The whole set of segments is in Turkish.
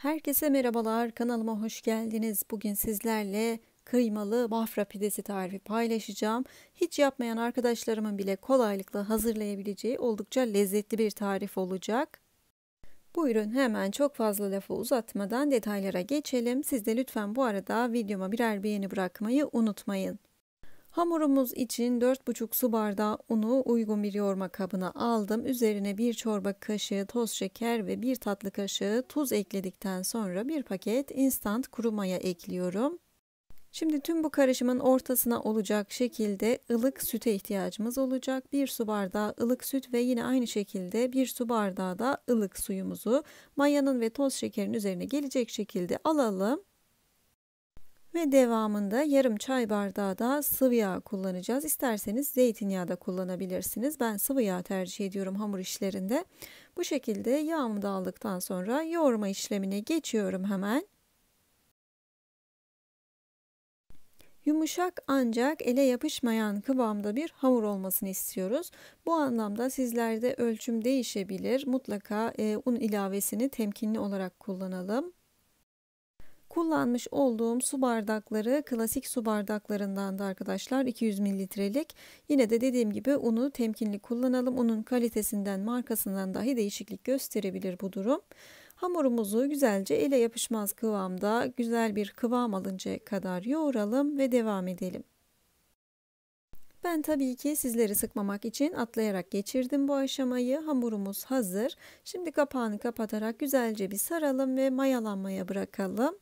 Herkese merhabalar. Kanalıma hoş geldiniz. Bugün sizlerle kıymalı bafra pidesi tarifi paylaşacağım. Hiç yapmayan arkadaşlarımın bile kolaylıkla hazırlayabileceği oldukça lezzetli bir tarif olacak. Buyurun hemen çok fazla lafı uzatmadan detaylara geçelim. Siz de lütfen bu arada videoma birer beğeni bırakmayı unutmayın. Hamurumuz için 4,5 su bardağı unu uygun bir yoğurma kabına aldım. Üzerine bir çorba kaşığı toz şeker ve bir tatlı kaşığı tuz ekledikten sonra bir paket instant kuru maya ekliyorum. Şimdi tüm bu karışımın ortasına olacak şekilde ılık süte ihtiyacımız olacak. Bir su bardağı ılık süt ve yine aynı şekilde bir su bardağı da ılık suyumuzu mayanın ve toz şekerin üzerine gelecek şekilde alalım. Ve devamında yarım çay bardağı da sıvı yağ kullanacağız. İsterseniz zeytinyağı da kullanabilirsiniz. Ben sıvı yağ tercih ediyorum hamur işlerinde. Bu şekilde yağımı da aldıktan sonra yoğurma işlemine geçiyorum hemen. Yumuşak ancak ele yapışmayan kıvamda bir hamur olmasını istiyoruz. Bu anlamda sizlerde ölçüm değişebilir. Mutlaka e, un ilavesini temkinli olarak kullanalım. Kullanmış olduğum su bardakları klasik su bardaklarından da arkadaşlar 200 mililitrelik. Yine de dediğim gibi unu temkinli kullanalım. Unun kalitesinden markasından dahi değişiklik gösterebilir bu durum. Hamurumuzu güzelce ele yapışmaz kıvamda güzel bir kıvam alıncaya kadar yoğuralım ve devam edelim. Ben tabii ki sizleri sıkmamak için atlayarak geçirdim bu aşamayı. Hamurumuz hazır. Şimdi kapağını kapatarak güzelce bir saralım ve mayalanmaya bırakalım.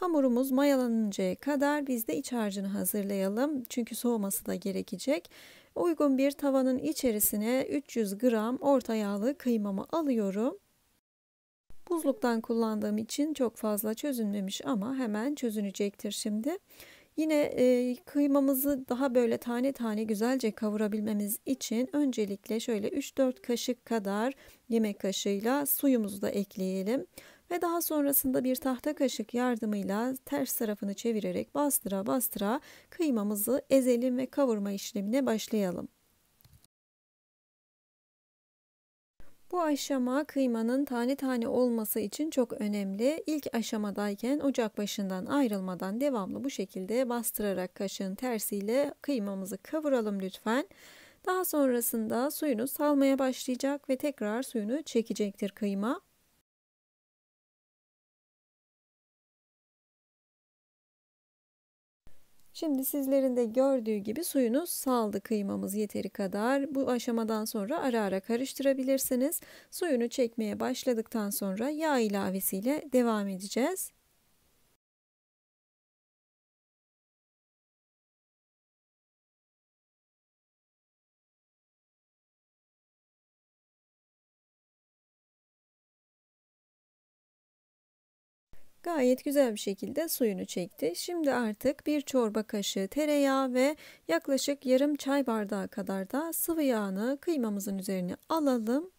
Hamurumuz mayalanıncaya kadar biz de iç harcını hazırlayalım. Çünkü soğuması da gerekecek. Uygun bir tavanın içerisine 300 gram orta yağlı kıymamı alıyorum. Buzluktan kullandığım için çok fazla çözünmemiş ama hemen çözünecektir şimdi. Yine e, kıymamızı daha böyle tane tane güzelce kavurabilmemiz için öncelikle şöyle 3-4 kaşık kadar yemek kaşığıyla suyumuzu da ekleyelim ve daha sonrasında bir tahta kaşık yardımıyla ters tarafını çevirerek bastıra bastıra kıymamızı ezelim ve kavurma işlemine başlayalım. Bu aşama kıymanın tane tane olması için çok önemli. İlk aşamadayken ocak başından ayrılmadan devamlı bu şekilde bastırarak kaşığın tersiyle kıymamızı kavuralım lütfen. Daha sonrasında suyunu salmaya başlayacak ve tekrar suyunu çekecektir kıyma. Şimdi sizlerin de gördüğü gibi suyunu saldı kıymamız yeteri kadar. Bu aşamadan sonra ara ara karıştırabilirsiniz. Suyunu çekmeye başladıktan sonra yağ ilavesiyle devam edeceğiz. gayet güzel bir şekilde suyunu çekti. Şimdi artık bir çorba kaşığı tereyağı ve yaklaşık yarım çay bardağı kadar da sıvı yağını kıymamızın üzerine alalım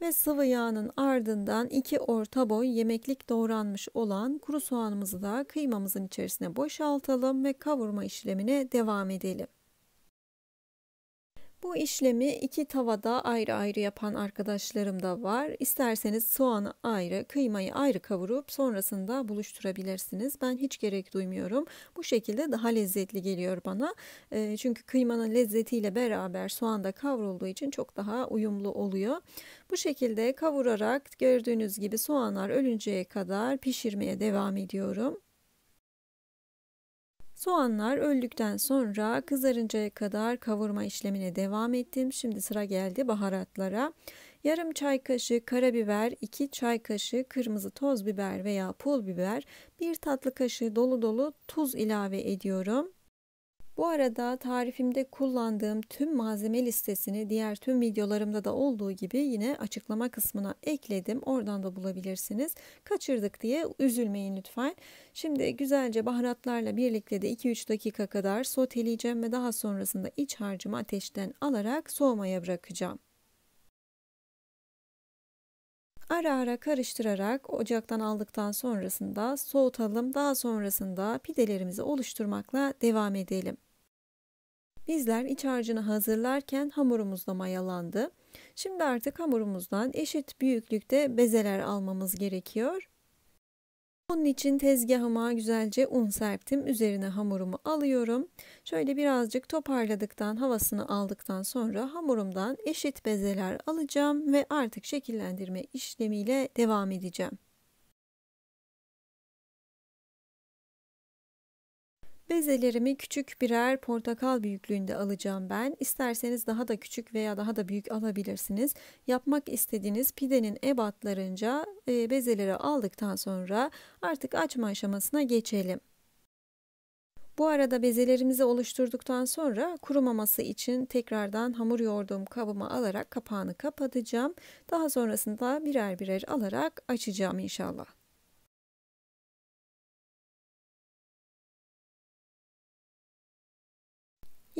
ve sıvı yağının ardından iki orta boy yemeklik doğranmış olan kuru soğanımızı da kıymamızın içerisine boşaltalım ve kavurma işlemine devam edelim. Bu işlemi iki tavada ayrı ayrı yapan arkadaşlarım da var. İsterseniz soğanı ayrı, kıymayı ayrı kavurup sonrasında buluşturabilirsiniz. Ben hiç gerek duymuyorum. Bu şekilde daha lezzetli geliyor bana. E, çünkü kıymanın lezzetiyle beraber soğan da kavrulduğu için çok daha uyumlu oluyor. Bu şekilde kavurarak gördüğünüz gibi soğanlar ölünceye kadar pişirmeye devam ediyorum. Soğanlar öldükten sonra kızarıncaya kadar kavurma işlemine devam ettim. Şimdi sıra geldi baharatlara. Yarım çay kaşığı karabiber, 2 çay kaşığı kırmızı toz biber veya pul biber, 1 tatlı kaşığı dolu dolu tuz ilave ediyorum. Bu arada tarifimde kullandığım tüm malzeme listesini diğer tüm videolarımda da olduğu gibi yine açıklama kısmına ekledim. Oradan da bulabilirsiniz. Kaçırdık diye üzülmeyin lütfen. Şimdi güzelce baharatlarla birlikte de 2-3 dakika kadar soteleyeceğim ve daha sonrasında iç harcımı ateşten alarak soğumaya bırakacağım ara ara karıştırarak ocaktan aldıktan sonrasında soğutalım. Daha sonrasında pidelerimizi oluşturmakla devam edelim. Bizler iç harcını hazırlarken hamurumuz da mayalandı. Şimdi artık hamurumuzdan eşit büyüklükte bezeler almamız gerekiyor. Onun için tezgahıma güzelce un serptim. Üzerine hamurumu alıyorum. Şöyle birazcık toparladıktan, havasını aldıktan sonra hamurumdan eşit bezeler alacağım ve artık şekillendirme işlemiyle devam edeceğim. Bezelerimi küçük birer portakal büyüklüğünde alacağım ben. İsterseniz daha da küçük veya daha da büyük alabilirsiniz. Yapmak istediğiniz pidenin ebatlarınca e, bezeleri aldıktan sonra artık açma aşamasına geçelim. Bu arada bezelerimizi oluşturduktan sonra kurumaması için tekrardan hamur yoğurduğum kabıma alarak kapağını kapatacağım. Daha sonrasında birer birer alarak açacağım inşallah.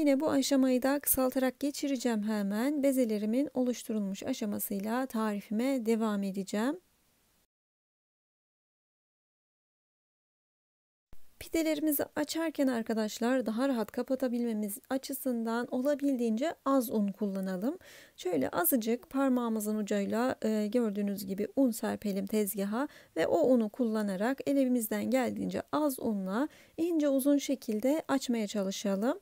Yine bu aşamayı da kısaltarak geçireceğim hemen. Bezelerimin oluşturulmuş aşamasıyla tarifime devam edeceğim. Pidelerimizi açarken arkadaşlar daha rahat kapatabilmemiz açısından olabildiğince az un kullanalım. Şöyle azıcık parmağımızın ucuyla e, gördüğünüz gibi un serpelim tezgaha ve o unu kullanarak elimizden geldiğince az unla ince uzun şekilde açmaya çalışalım.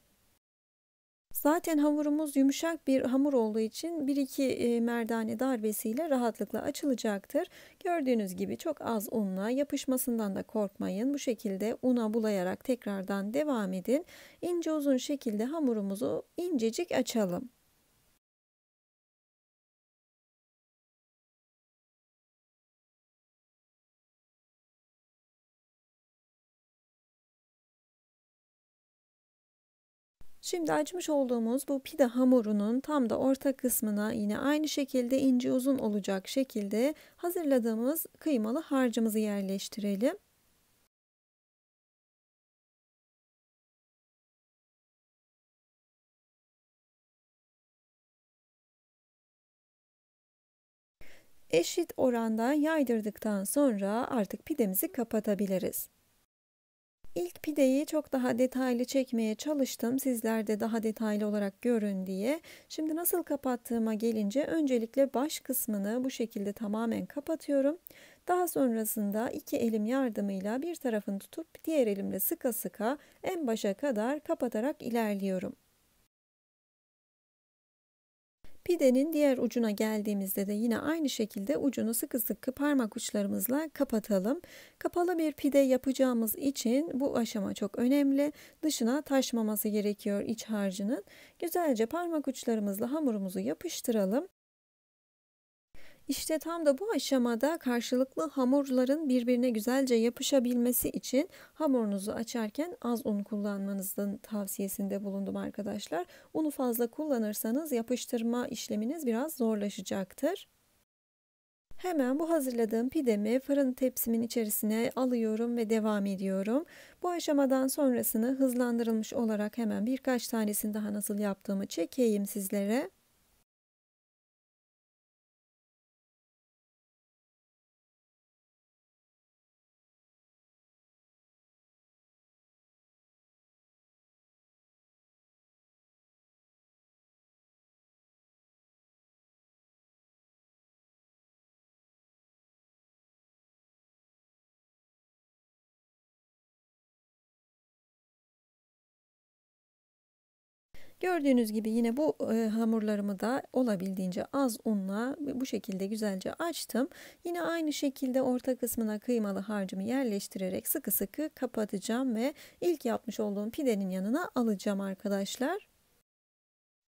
Zaten hamurumuz yumuşak bir hamur olduğu için 1-2 e, merdane darbesiyle rahatlıkla açılacaktır. Gördüğünüz gibi çok az unla yapışmasından da korkmayın. Bu şekilde una bulayarak tekrardan devam edin. İnce uzun şekilde hamurumuzu incecik açalım. Şimdi açmış olduğumuz bu pide hamurunun tam da orta kısmına yine aynı şekilde ince uzun olacak şekilde hazırladığımız kıymalı harcımızı yerleştirelim. Eşit oranda yaydırdıktan sonra artık pidemizi kapatabiliriz. İlk pideyi çok daha detaylı çekmeye çalıştım. Sizler de daha detaylı olarak görün diye. Şimdi nasıl kapattığıma gelince öncelikle baş kısmını bu şekilde tamamen kapatıyorum. Daha sonrasında iki elim yardımıyla bir tarafını tutup diğer elimle sıka sıka en başa kadar kapatarak ilerliyorum. Pidenin diğer ucuna geldiğimizde de yine aynı şekilde ucunu sıkı sıkı parmak uçlarımızla kapatalım. Kapalı bir pide yapacağımız için bu aşama çok önemli. Dışına taşmaması gerekiyor iç harcının. Güzelce parmak uçlarımızla hamurumuzu yapıştıralım. İşte tam da bu aşamada karşılıklı hamurların birbirine güzelce yapışabilmesi için hamurunuzu açarken az un kullanmanızın tavsiyesinde bulundum arkadaşlar. Unu fazla kullanırsanız yapıştırma işleminiz biraz zorlaşacaktır. Hemen bu hazırladığım pidemi fırın tepsimin içerisine alıyorum ve devam ediyorum. Bu aşamadan sonrasını hızlandırılmış olarak hemen birkaç tanesini daha nasıl yaptığımı çekeyim sizlere. Gördüğünüz gibi yine bu e, hamurlarımı da olabildiğince az unla bu şekilde güzelce açtım. Yine aynı şekilde orta kısmına kıymalı harcımı yerleştirerek sıkı sıkı kapatacağım ve ilk yapmış olduğum pidenin yanına alacağım arkadaşlar.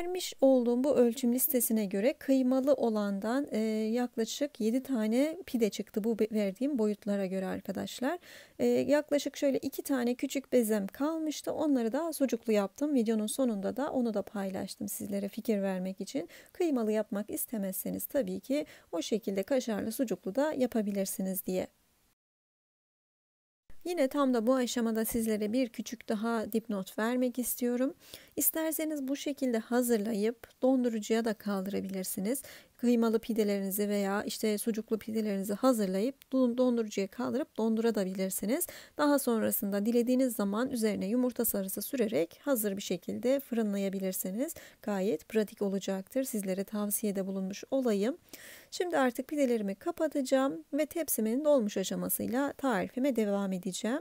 Vermiş olduğum bu ölçüm listesine göre kıymalı olandan e, yaklaşık 7 tane pide çıktı bu verdiğim boyutlara göre arkadaşlar. E, yaklaşık şöyle 2 tane küçük bezem kalmıştı. Onları da sucuklu yaptım. Videonun sonunda da onu da paylaştım sizlere fikir vermek için. Kıymalı yapmak istemezseniz tabii ki o şekilde kaşarlı sucuklu da yapabilirsiniz diye. Yine tam da bu aşamada sizlere bir küçük daha dipnot vermek istiyorum. İsterseniz bu şekilde hazırlayıp dondurucuya da kaldırabilirsiniz kıymalı pidelerinizi veya işte sucuklu pidelerinizi hazırlayıp dondurucuya kaldırıp dondurabilirsiniz. Daha sonrasında dilediğiniz zaman üzerine yumurta sarısı sürerek hazır bir şekilde fırınlayabilirsiniz. Gayet pratik olacaktır. Sizlere tavsiyede bulunmuş olayım. Şimdi artık pidelerimi kapatacağım ve tepsimin dolmuş aşamasıyla tarifime devam edeceğim.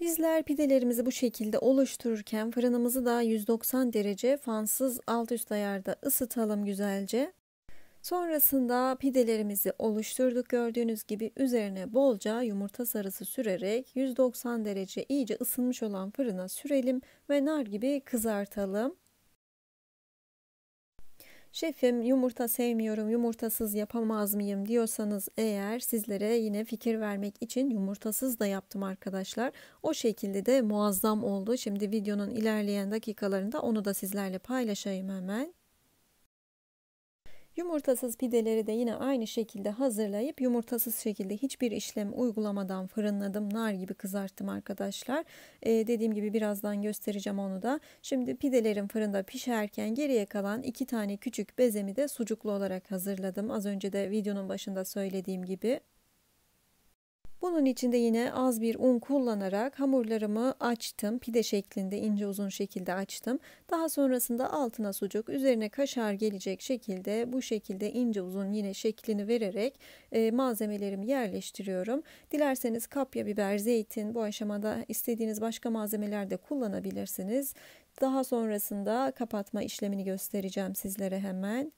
Bizler pidelerimizi bu şekilde oluştururken fırınımızı da 190 derece fansız alt üst ayarda ısıtalım güzelce. Sonrasında pidelerimizi oluşturduk gördüğünüz gibi üzerine bolca yumurta sarısı sürerek 190 derece iyice ısınmış olan fırına sürelim ve nar gibi kızartalım. Şefim yumurta sevmiyorum, yumurtasız yapamaz mıyım diyorsanız eğer sizlere yine fikir vermek için yumurtasız da yaptım arkadaşlar. O şekilde de muazzam oldu. Şimdi videonun ilerleyen dakikalarında onu da sizlerle paylaşayım hemen. Yumurtasız pideleri de yine aynı şekilde hazırlayıp yumurtasız şekilde hiçbir işlem uygulamadan fırınladım. Nar gibi kızarttım arkadaşlar. Ee, dediğim gibi birazdan göstereceğim onu da. Şimdi pidelerim fırında pişerken geriye kalan iki tane küçük bezemi de sucuklu olarak hazırladım. Az önce de videonun başında söylediğim gibi. Bunun içinde yine az bir un kullanarak hamurlarımı açtım. Pide şeklinde ince uzun şekilde açtım. Daha sonrasında altına sucuk, üzerine kaşar gelecek şekilde bu şekilde ince uzun yine şeklini vererek e, malzemelerimi yerleştiriyorum. Dilerseniz kapya biber, zeytin bu aşamada istediğiniz başka malzemeler de kullanabilirsiniz. Daha sonrasında kapatma işlemini göstereceğim sizlere hemen.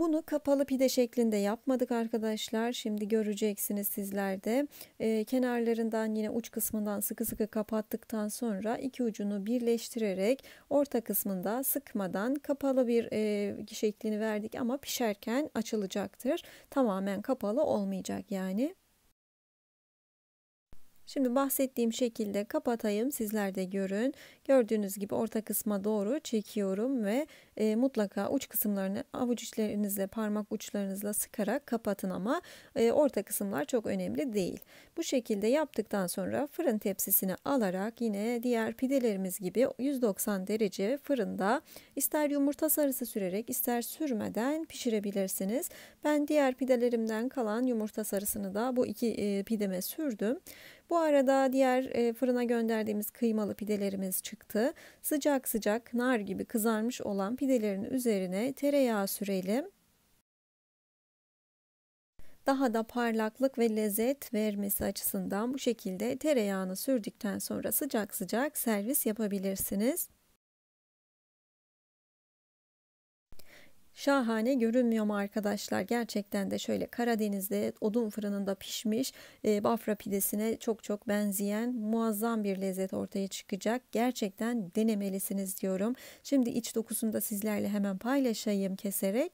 Bunu kapalı pide şeklinde yapmadık arkadaşlar. Şimdi göreceksiniz sizlerde. Ee, kenarlarından yine uç kısmından sıkı sıkı kapattıktan sonra iki ucunu birleştirerek orta kısmında sıkmadan kapalı bir e, şeklini verdik ama pişerken açılacaktır. Tamamen kapalı olmayacak yani. Şimdi bahsettiğim şekilde kapatayım sizler de görün. Gördüğünüz gibi orta kısma doğru çekiyorum ve e, mutlaka uç kısımlarını avuç içlerinizle parmak uçlarınızla sıkarak kapatın ama e, orta kısımlar çok önemli değil. Bu şekilde yaptıktan sonra fırın tepsisini alarak yine diğer pidelerimiz gibi 190 derece fırında ister yumurta sarısı sürerek ister sürmeden pişirebilirsiniz. Ben diğer pidelerimden kalan yumurta sarısını da bu iki e, pideme sürdüm. Bu arada diğer e, fırına gönderdiğimiz kıymalı pidelerimiz çıktı. Sıcak sıcak nar gibi kızarmış olan pidelerin üzerine tereyağı sürelim. Daha da parlaklık ve lezzet vermesi açısından bu şekilde tereyağını sürdükten sonra sıcak sıcak servis yapabilirsiniz. şahane görünmüyor mu arkadaşlar? Gerçekten de şöyle Karadeniz'de odun fırınında pişmiş e, bafra pidesine çok çok benzeyen muazzam bir lezzet ortaya çıkacak. Gerçekten denemelisiniz diyorum. Şimdi iç dokusunu da sizlerle hemen paylaşayım keserek.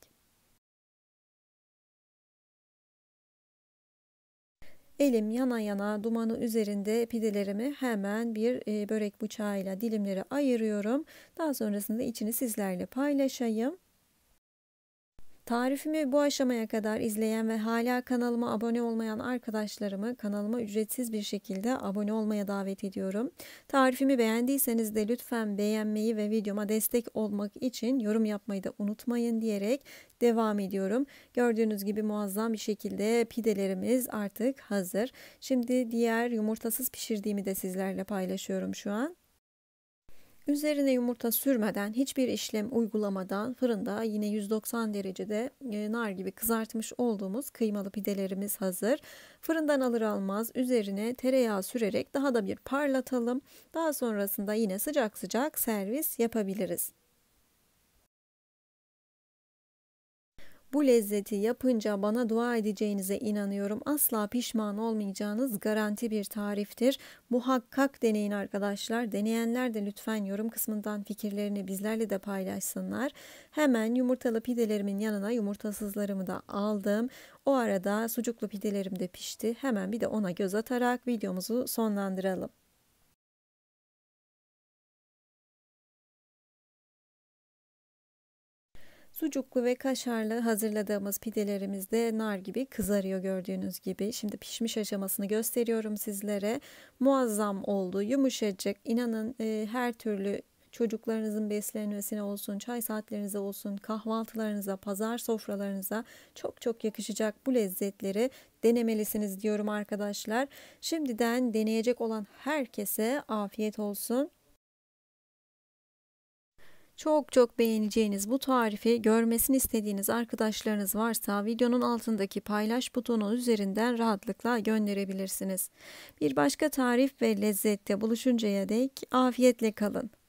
Elim yana yana dumanı üzerinde pidelerimi hemen bir e, börek bıçağıyla dilimlere ayırıyorum. Daha sonrasında içini sizlerle paylaşayım. Tarifimi bu aşamaya kadar izleyen ve hala kanalıma abone olmayan arkadaşlarımı kanalıma ücretsiz bir şekilde abone olmaya davet ediyorum. Tarifimi beğendiyseniz de lütfen beğenmeyi ve videoma destek olmak için yorum yapmayı da unutmayın diyerek devam ediyorum. Gördüğünüz gibi muazzam bir şekilde pidelerimiz artık hazır. Şimdi diğer yumurtasız pişirdiğimi de sizlerle paylaşıyorum şu an. Üzerine yumurta sürmeden, hiçbir işlem uygulamadan fırında yine 190 derecede e, nar gibi kızartmış olduğumuz kıymalı pidelerimiz hazır. Fırından alır almaz üzerine tereyağı sürerek daha da bir parlatalım. Daha sonrasında yine sıcak sıcak servis yapabiliriz. Bu lezzeti yapınca bana dua edeceğinize inanıyorum. Asla pişman olmayacağınız garanti bir tariftir. Muhakkak deneyin arkadaşlar. Deneyenler de lütfen yorum kısmından fikirlerini bizlerle de paylaşsınlar. Hemen yumurtalı pidelerimin yanına yumurtasızlarımı da aldım. O arada sucuklu pidelerim de pişti. Hemen bir de ona göz atarak videomuzu sonlandıralım. Sucuklu ve kaşarlı hazırladığımız pidelerimiz de nar gibi kızarıyor gördüğünüz gibi. Şimdi pişmiş aşamasını gösteriyorum sizlere. Muazzam oldu, yumuşacık. İnanın e, her türlü çocuklarınızın beslenmesine olsun, çay saatlerinize olsun, kahvaltılarınıza, pazar sofralarınıza çok çok yakışacak bu lezzetleri denemelisiniz diyorum arkadaşlar. Şimdiden deneyecek olan herkese afiyet olsun. Çok çok beğeneceğiniz bu tarifi görmesini istediğiniz arkadaşlarınız varsa videonun altındaki paylaş butonu üzerinden rahatlıkla gönderebilirsiniz. Bir başka tarif ve lezzette buluşuncaya dek afiyetle kalın.